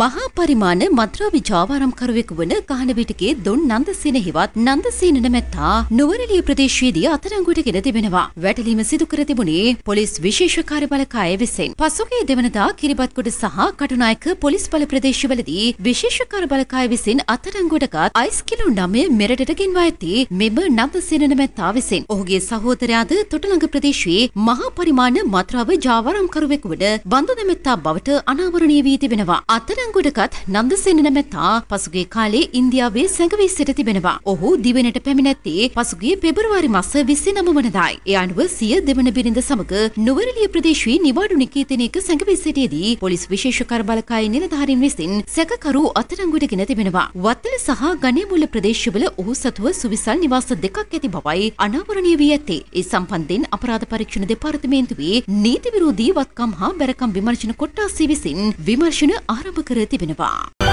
මහා පරිමාණ මද්‍රාවි ජාවාරම්කරුවෙකු වන කහනවිටගේ දුන් නන්දසේන හිවත් නන්දසේන නැමැත්තා නුවරලිය ප්‍රදේශයේදී අතරංගුවට ගෙන තිබෙනවා. වැටලීම සිදු කර තිබුණේ පොලිස් විශේෂ කාර්යබලකාය විසින්. පසුගිය දෙවනදා කිරිබත්ගොඩ සහ කටුනායක පොලිස් බල ප්‍රදේශවලදී විශේෂ කාර්යබලකාය විසින් අතරංගුවටගත් අයිස් කිලෝ 9 මෙරටට ගෙන්වා ඇති මෙම නන්දසේන නැමැත්තා විසින්. ඔහුගේ සහෝදරයාද තොටලඟ ප්‍රදේශයේ මහා පරිමාණ මද්‍රාව ජාවාරම්කරුවෙකු වන බන්දු නැමැත්තා බවට අනාවරණය වී තිබෙනවා. අත්තරංගුඩකත් නන්දසෙන නැමැතා පසුගේ කාලේ ඉන්දියාවේ සැඟවී සිට තිබෙනවා. ඔහු දිවෙනට පැමිණැත්තේ පසුගිය පෙබරවාරි මස 29 වනදායි. ඒ අනුව සිය දෙවන බිරිඳ සමග නුවරඑළිය ප්‍රදේශයේ නිවාඩු නිකේතනයක සැඟවී සිටියේදී පොලිස් විශේෂ කර බලකායේ නිලධාරීන් විසින් සැකකරු අත්තරංගුඩගෙන තිබෙනවා. වත්තල සහ ගනේමුල ප්‍රදේශවල ඔහු සතුව සුවිසල් නිවාස දෙකක් ඇති බවයි අනාවරණය වී ඇත්තේ. ඒ සම්බන්ධයෙන් අපරාධ පරීක්ෂණ දෙපාර්තමේන්තුවේ නීති විරෝධී වත්කම් හා බැරකම් විමර්ශන කොට්ටාසය විසින් විමර්ශන ආරම්භ ප්‍රතික්ෂේප කර තිබෙනවා.